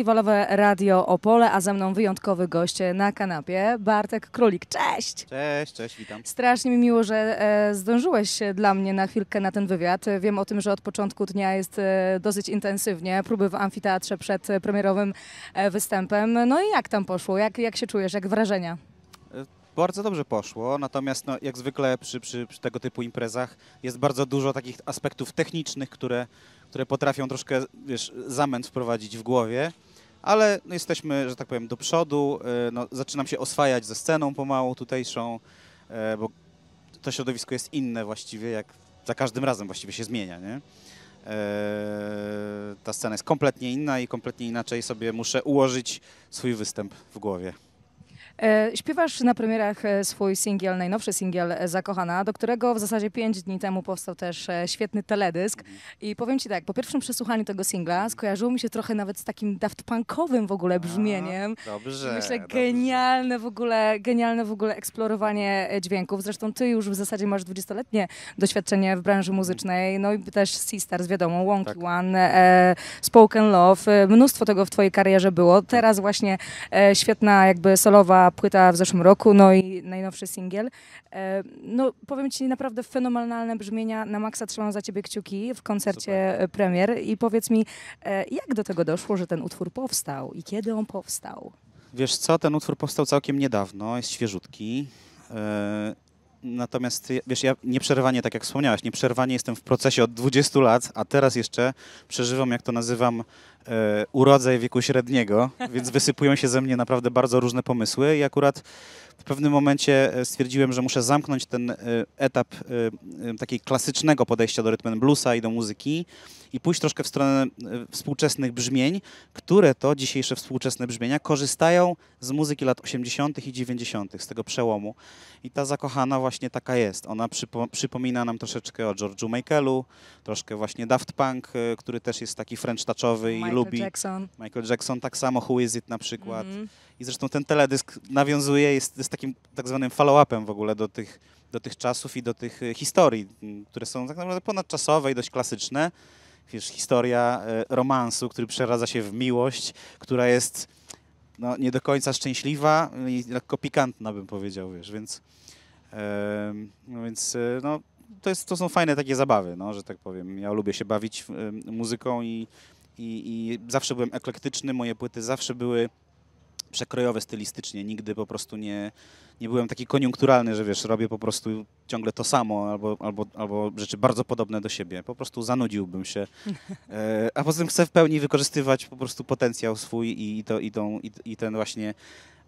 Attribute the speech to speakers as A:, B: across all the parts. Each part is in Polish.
A: Festiwalowe Radio Opole, a ze mną wyjątkowy gość e, na kanapie, Bartek Królik. Cześć!
B: Cześć, cześć, witam.
A: Strasznie mi miło, że e, zdążyłeś dla mnie na chwilkę na ten wywiad. E, wiem o tym, że od początku dnia jest dosyć intensywnie, próby w amfiteatrze przed premierowym występem. No i jak tam poszło? Jak, jak się czujesz? Jak wrażenia?
B: bardzo dobrze poszło, natomiast no, jak zwykle przy, przy, przy, tego typu imprezach jest bardzo dużo takich aspektów technicznych, które, które potrafią troszkę wiesz, zamęt wprowadzić w głowie ale no, jesteśmy, że tak powiem, do przodu. E, no, zaczynam się oswajać ze sceną pomału tutejszą, e, bo to środowisko jest inne właściwie, jak za każdym razem właściwie się zmienia, nie? E, ta scena jest kompletnie inna i kompletnie inaczej sobie muszę ułożyć swój występ w głowie.
A: E, śpiewasz na premierach e, swój singiel, najnowszy singiel e, Zakochana, do którego w zasadzie pięć dni temu powstał też świetny teledysk. I powiem ci tak, po pierwszym przesłuchaniu tego singla skojarzyło mi się trochę nawet z takim daft punkowym w ogóle brzmieniem. A, dobrze. Myślę, genialne w ogóle, genialne w ogóle eksplorowanie dźwięków. Zresztą ty już w zasadzie masz 20-letnie doświadczenie w branży muzycznej, no i też Sisters, wiadomo, Wonky tak. One, e, Spoken Love, mnóstwo tego w twojej karierze było. Teraz właśnie e, świetna jakby solowa płyta w zeszłym roku, no i najnowszy singiel. E, no powiem Ci naprawdę fenomenalne brzmienia, na maksa trzymam za Ciebie kciuki w koncercie Super. E, premier i powiedz mi, e, jak do tego doszło, że ten utwór powstał i kiedy on powstał?
B: Wiesz co, ten utwór powstał całkiem niedawno, jest świeżutki Natomiast wiesz, ja nieprzerwanie, tak jak wspomniałeś, nieprzerwanie jestem w procesie od 20 lat, a teraz jeszcze przeżywam, jak to nazywam, e, urodzaj wieku średniego, więc wysypują się ze mnie naprawdę bardzo różne pomysły i akurat w pewnym momencie e, stwierdziłem, że muszę zamknąć ten e, etap e, takiego klasycznego podejścia do rytmu bluesa i do muzyki i pójść troszkę w stronę e, współczesnych brzmień, które to dzisiejsze współczesne brzmienia korzystają z muzyki lat 80. i 90., z tego przełomu. I ta zakochana właśnie taka jest. Ona przypo przypomina nam troszeczkę o George'u Michaelu, troszkę właśnie Daft Punk, e, który też jest taki french touchowy Michael i lubi. Jackson. Michael Jackson tak samo, Who Is It na przykład. Mm -hmm. I zresztą ten teledysk nawiązuje, jest, jest takim tak zwanym follow-upem w ogóle do tych, do tych czasów i do tych e, historii, które są tak naprawdę ponadczasowe i dość klasyczne Wiesz, historia e, romansu, który przeradza się w miłość, która jest no, nie do końca szczęśliwa i lekko pikantna, bym powiedział, wiesz, więc... No więc e, no, to, jest, to są fajne takie zabawy, no, że tak powiem. Ja lubię się bawić muzyką i, i, i zawsze byłem eklektyczny, moje płyty zawsze były przekrojowe stylistycznie. Nigdy po prostu nie, nie byłem taki koniunkturalny, że wiesz, robię po prostu ciągle to samo albo, albo, albo rzeczy bardzo podobne do siebie. Po prostu zanudziłbym się. E, a poza tym chcę w pełni wykorzystywać po prostu potencjał swój i, i, to, i, tą, i, i ten właśnie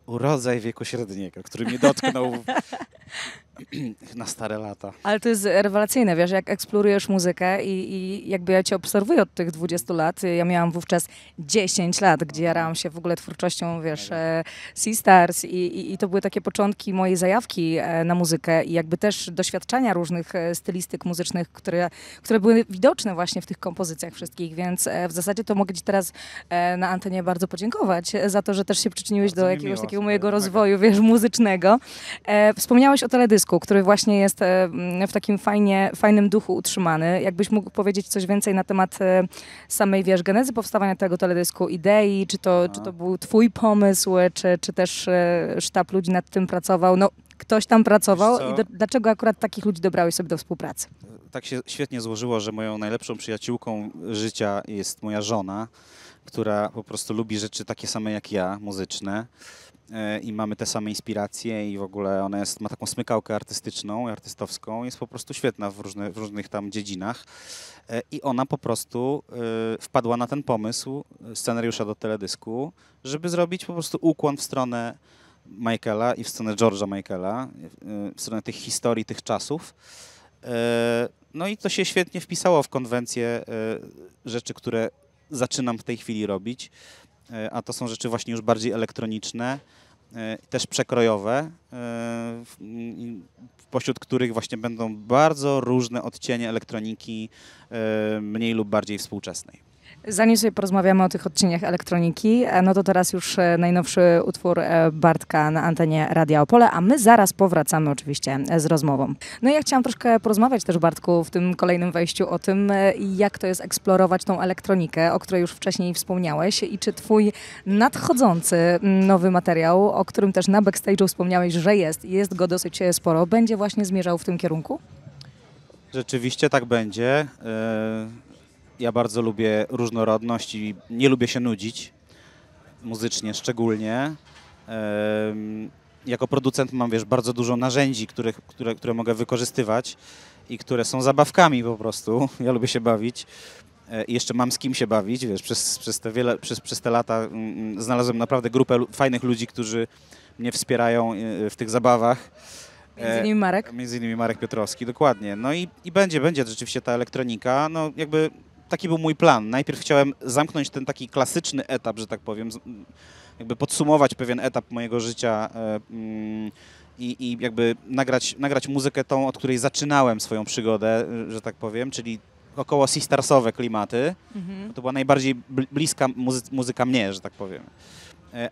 B: rodzaj wieku średniego, który mnie dotknął na stare lata.
A: Ale to jest rewelacyjne, wiesz, jak eksplorujesz muzykę i, i jakby ja cię obserwuję od tych 20 lat, ja miałam wówczas 10 lat, gdzie mhm. jarałam się w ogóle twórczością, wiesz, tak. e, Sisters i, i, i to były takie początki mojej zajawki e, na muzykę i jakby też doświadczenia różnych e, stylistyk muzycznych, które, które były widoczne właśnie w tych kompozycjach wszystkich, więc w zasadzie to mogę ci teraz na antenie bardzo podziękować za to, że też się przyczyniłeś bardzo do jakiegoś takiego mojego tak. rozwoju, tak. wiesz, muzycznego. Wspomniałeś o teledysku teatrsku, który właśnie jest e, w takim fajnie, fajnym duchu utrzymany. Jakbyś mógł powiedzieć coś więcej na temat e, samej, wiesz, genezy powstawania tego teledysku, idei, czy to, czy tak. to był twój pomysł, e, czy, czy też sztab ludzi nad tym pracował? No, ktoś tam pracował i do, dlaczego akurat takich ludzi dobrałeś sobie do współpracy?
B: Tak się świetnie złożyło, że moją najlepszą przyjaciółką życia jest moja żona, która po prostu lubi rzeczy takie same jak ja, muzyczne i mamy te same inspiracje i w ogóle ona jest, ma taką smykałkę artystyczną, i artystowską, jest po prostu świetna w, różny, w różnych tam dziedzinach e, i ona po prostu e, wpadła na ten pomysł scenariusza do teledysku, żeby zrobić po prostu ukłon w stronę Michaela i w stronę George'a Michaela, e, w stronę tych historii, tych czasów. No i to się świetnie wpisało w konwencję rzeczy, które zaczynam w tej chwili robić, a to są rzeczy właśnie już bardziej elektroniczne, E, też przekrojowe, e, pośród których właśnie będą bardzo różne odcienie elektroniki, e, mniej lub bardziej współczesnej.
A: Zanim sobie porozmawiamy o tych odcieniach elektroniki, e, no to teraz już e, najnowszy utwór e, Bartka na antenie Radia Opole, a my zaraz powracamy oczywiście z rozmową. No i ja chciałam troszkę porozmawiać też Bartku w tym kolejnym wejściu o tym, jak to jest eksplorować tą elektronikę, o której już wcześniej wspomniałeś i czy twój nadchodzący nowy materiał, o którym też na backstage'u wspomniałeś, że jest i jest go dosyć sporo, będzie właśnie zmierzał w tym kierunku?
B: Rzeczywiście tak będzie ja bardzo lubię różnorodność i nie lubię się nudzić, muzycznie szczególnie. Jako producent mam, wiesz, bardzo dużo narzędzi, które które, które mogę wykorzystywać i które są zabawkami po prostu. Ja lubię się bawić. E, I jeszcze mam z kim się bawić, wiesz, przez, przez, te, wiele, przez, przez te lata mm, mm, znalazłem naprawdę grupę fajnych ludzi, którzy mnie wspierają e, w tych zabawach.
A: Między e, innymi Marek. między
B: innymi Marek Piotrowski, dokładnie. No i, i będzie, będzie rzeczywiście ta elektronika. No jakby taki był mój plan. Najpierw chciałem zamknąć ten taki klasyczny etap, że tak powiem, jakby podsumować pewien etap mojego życia e, mm, i, i jakby nagrać, nagrać muzykę tą, od której zaczynałem swoją przygodę, że tak powiem, czyli około sistersowe klimaty. Mhm. To była najbardziej bliska muzy muzyka mnie, że tak powiem. E,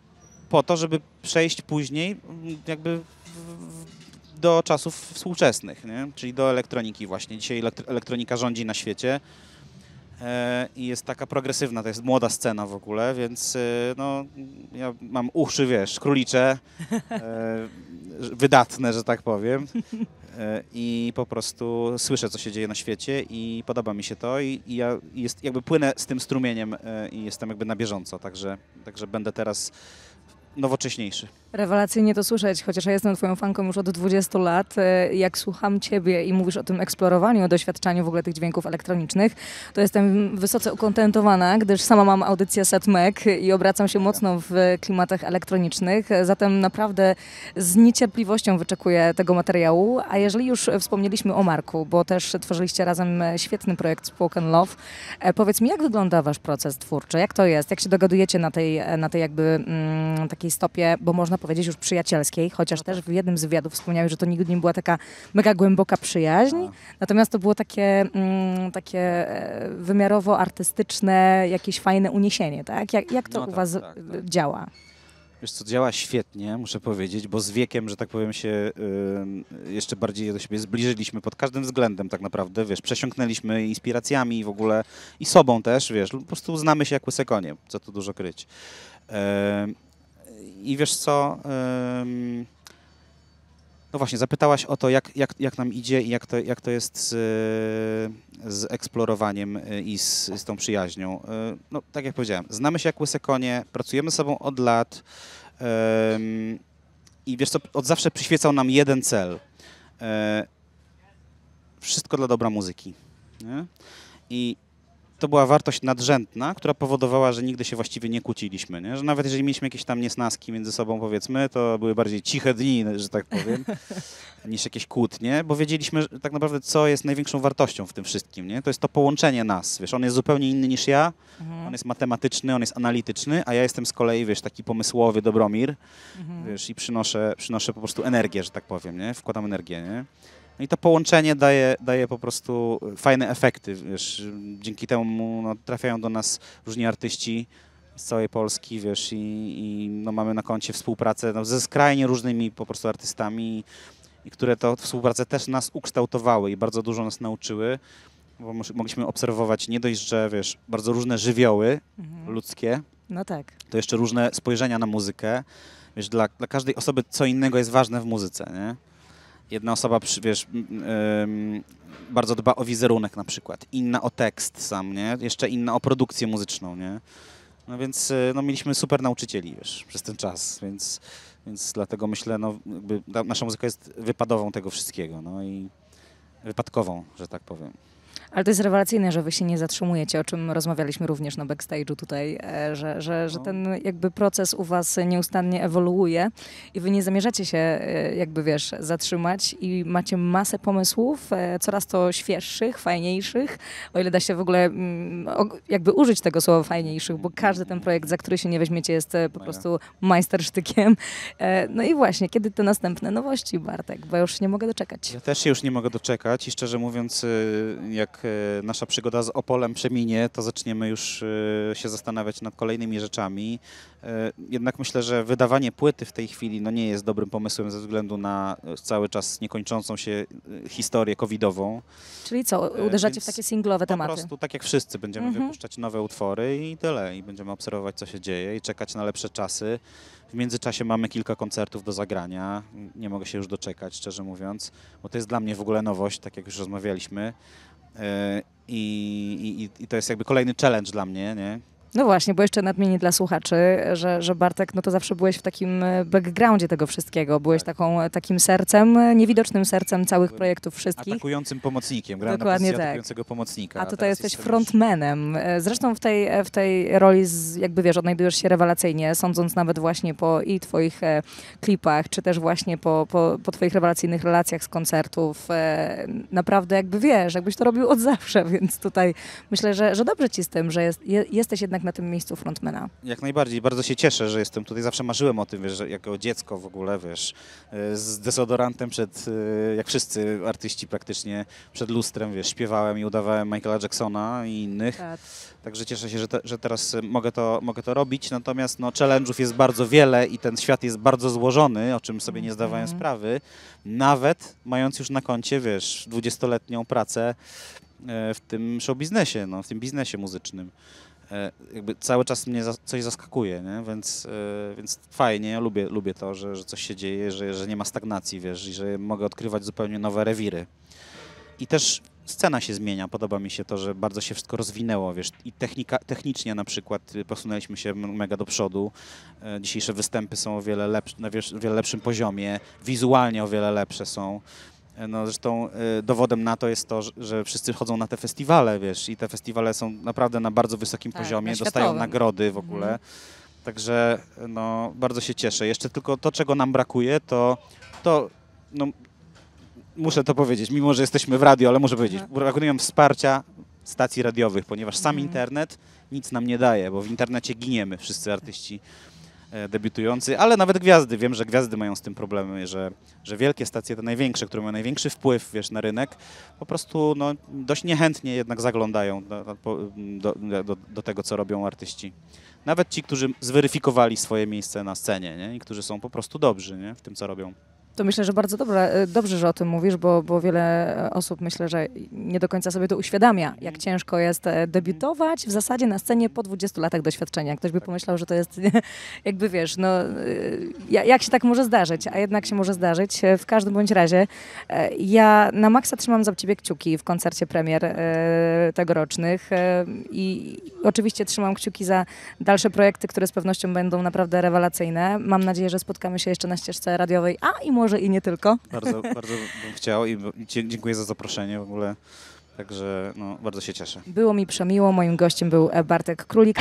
B: po to, żeby przejść później mm, jakby do czasów współczesnych, nie? czyli do elektroniki właśnie. Dzisiaj elektronika rządzi na świecie E, i jest taka progresywna, to jest młoda scena w ogóle, więc e, no, ja mam uszy, wiesz, królicze, e, wydatne, że tak powiem i po prostu słyszę, co się dzieje na świecie i podoba mi się to i, i ja jest, jakby płynę z tym strumieniem i jestem jakby na bieżąco, także, także będę teraz nowocześniejszy.
A: Rewelacyjnie to słyszeć, chociaż ja jestem Twoją fanką już od 20 lat. E, jak słucham Ciebie i mówisz o tym eksplorowaniu, o doświadczaniu w ogóle tych dźwięków elektronicznych, to jestem wysoce ukontentowana, gdyż sama mam audycję Set Mek i obracam się mocno w klimatach elektronicznych, zatem naprawdę z niecierpliwością wyczekuję tego materiału. A jeżeli już wspomnieliśmy o Marku, bo też tworzyliście razem świetny projekt Spoken Love, e, powiedz mi, jak wygląda Wasz proces twórczy? Jak to jest? Jak się dogadujecie na tej, e, na tej jakby mm, takiej stopie, bo można powiedzieć już przyjacielskiej, chociaż też w jednym z wywiadów wspomniałeś, że to nigdy nie była taka mega głęboka przyjaźń, tak. natomiast to było takie, mm, takie e, wymiarowo artystyczne, jakieś fajne uniesienie, tak? Jak, jak to no, u tak, was tak, tak, e, działa?
B: Wiesz co, działa świetnie, muszę powiedzieć, bo z wiekiem, że tak powiem się, y, jeszcze bardziej do siebie zbliżyliśmy pod każdym względem tak naprawdę, wiesz, przesiąknęliśmy inspiracjami w ogóle i sobą też, wiesz, po prostu znamy się jak łyse konie, co tu dużo kryć. E, i wiesz co, no właśnie, zapytałaś o to, jak, jak, jak nam idzie i jak to, jak to jest z, z eksplorowaniem i z, z tą przyjaźnią. E, no tak jak powiedziałem, znamy się jak łyse konie, pracujemy ze sobą od lat i wiesz co, od zawsze przyświecał nam jeden cel. E, wszystko dla dobra muzyki. Nie? I to była wartość nadrzędna, która powodowała, że nigdy się właściwie nie kłóciliśmy. Nie? Że nawet jeżeli mieliśmy jakieś tam niesnaski między sobą, powiedzmy, to były bardziej ciche dni, że tak powiem, niż jakieś kłótnie, bo wiedzieliśmy tak naprawdę, co jest największą wartością w tym wszystkim. Nie? To jest to połączenie nas. Wiesz, on jest zupełnie inny niż ja, mhm. on jest matematyczny, on jest analityczny, a ja jestem z kolei, wiesz, taki pomysłowy Dobromir, mhm. wiesz, i przynoszę, przynoszę po prostu energię, że tak powiem, nie? Wkładam energię, nie? No i to połączenie daje, daje po prostu fajne efekty. Wiesz, dzięki temu no, trafiają do nas różni artyści z całej Polski, wiesz, i, i no, mamy na koncie współpracę no, ze skrajnie różnymi po prostu artystami, i które to współpracę też nas ukształtowały i bardzo dużo nas nauczyły, bo mogliśmy obserwować nie dość, że wiesz, bardzo różne żywioły mhm. ludzkie, no tak. to jeszcze różne spojrzenia na muzykę. Wiesz, dla, dla każdej osoby co innego jest ważne w muzyce, nie? Jedna osoba, wiesz, bardzo dba o wizerunek na przykład, inna o tekst sam, nie? Jeszcze inna o produkcję muzyczną, nie? No więc y, no, mieliśmy super nauczycieli, wiesz, przez ten czas, więc, więc dlatego myślę, no, nasza muzyka jest wypadową tego wszystkiego, no i wypadkową, że tak powiem.
A: Ale to jest rewelacyjne, że wy się nie zatrzymujecie, o czym rozmawialiśmy również na backstage'u tutaj, e, że, że, że no. ten jakby proces u was nieustannie ewoluuje i wy nie zamierzacie się e, jakby, wiesz, zatrzymać i macie masę pomysłów, e, coraz to świeższych, fajniejszych, o ile da się w ogóle mm, jakby użyć tego słowa fajniejszych, bo każdy ten projekt, za który się nie weźmiecie, jest po no prostu majstersztykiem. No i właśnie, kiedy te następne nowości, Bartek? Bo już nie mogę doczekać. Ja
B: też się już nie mogę doczekać i szczerze mówiąc, y, jak E, nasza przygoda z Opolem przeminie, to zaczniemy już e, się zastanawiać nad kolejnymi rzeczami. E, jednak myślę, że wydawanie płyty w tej chwili no nie jest dobrym pomysłem ze względu na cały czas niekończącą się historię covidową.
A: Czyli co, uderzacie Więc w takie singlowe tematy? Po prostu
B: tak jak wszyscy będziemy mhm. wypuszczać nowe utwory i tyle. I będziemy obserwować, co się dzieje i czekać na lepsze czasy. W międzyczasie mamy kilka koncertów do zagrania. Nie mogę się już doczekać, szczerze mówiąc, bo to jest dla mnie w ogóle nowość, tak jak już rozmawialiśmy. E, I, i, i, to jest jakby kolejny challenge dla mnie, nie?
A: No właśnie, bo jeszcze nadmienię dla słuchaczy, że, że Bartek, no to zawsze byłeś w takim e, backgroundzie tego wszystkiego. Byłeś tak. taką, e, takim sercem, e, niewidocznym sercem całych projektów wszystkich.
B: Atakującym pomocnikiem, grałem Dokładnie na tak. atakującego pomocnika. A tutaj jesteś
A: frontmanem. Zresztą w tej, w tej roli z, jakby wiesz, odnajdujesz się rewelacyjnie, sądząc nawet właśnie po i twoich klipach, czy też właśnie po, po, po twoich rewelacyjnych relacjach z koncertów. Naprawdę jakby wiesz, jakbyś to robił od zawsze, więc tutaj myślę, że, że dobrze ci z tym, że jest, jesteś jednak jednak na tym miejscu frontmana.
B: Jak najbardziej. Bardzo się cieszę, że jestem tutaj. Zawsze marzyłem o tym, wiesz, jako dziecko w ogóle, wiesz, e, z desodorantem przed, e, jak wszyscy artyści praktycznie, przed lustrem, wiesz, śpiewałem i udawałem Michaela Jacksona i innych. Tak. Także cieszę się, że, te, że teraz e, mogę to, mogę to robić. Natomiast no, challenge'ów jest bardzo wiele i ten świat jest bardzo złożony, o czym sobie nie zdawałem mm sprawy. Nawet mając już na koncie, wiesz, dwudziestoletnią pracę w tym show biznesie, no, w tym biznesie muzycznym. E, jakby cały czas mnie coś zaskakuje, nie? Więc, e, więc fajnie, ja lubię, lubię to, że, że coś się dzieje, że, że nie ma stagnacji, wiesz, i że mogę odkrywać zupełnie nowe rewiry. I też scena się zmienia, podoba mi się to, że bardzo się wszystko rozwinęło, wiesz, i technika, technicznie na przykład y, posunęliśmy się mega do przodu, e, dzisiejsze występy są o wiele lepsze, na no wiele lepszym poziomie, wizualnie o wiele lepsze są, E, no zresztą e, dowodem na to jest to, że wszyscy chodzą na te festiwale, wiesz, i te festiwale są naprawdę na bardzo wysokim tak, poziomie, na dostają nagrody w ogóle. Mhm. Także no, bardzo się cieszę. Jeszcze tylko to, czego nam brakuje, to, to no, muszę to powiedzieć, mimo że jesteśmy w radio, ale muszę powiedzieć, mhm. brakuje wsparcia stacji radiowych, ponieważ sam mhm. internet nic nam nie daje, bo w internecie giniemy wszyscy artyści. E, debiutujący, ale nawet gwiazdy. Wiem, że gwiazdy mają z tym problemy, że, że wielkie stacje, te największe, które mają największy wpływ wiesz, na rynek, po prostu no, dość niechętnie jednak zaglądają do, do, do, do tego, co robią artyści. Nawet ci, którzy zweryfikowali swoje miejsce na scenie nie? i którzy są po prostu dobrzy nie? w tym, co robią.
A: To myślę, że bardzo dobra, e, dobrze, że o tym mówisz, bo, bo wiele e, osób myślę, że nie do końca sobie to uświadamia, jak mhm. ciężko jest e, mhm. debiutować w zasadzie na scenie po 20 latach doświadczenia. Ktoś by tak. pomyślał, że to jest jakby wiesz, no jak się tak może zdarzyć, a jednak się może zdarzyć. W każdym bądź razie ja na maksa trzymam za ciebie kciuki w koncercie premier tegorocznych i oczywiście trzymam kciuki za dalsze projekty, które z pewnością będą naprawdę rewelacyjne. Mam nadzieję, że spotkamy się jeszcze na ścieżce radiowej, a i może może i nie tylko. Bardzo, bardzo
B: bym chciał i dziękuję za zaproszenie w ogóle. Także no, bardzo się cieszę.
A: Było mi przemiło. Moim gościem był Bartek Królik.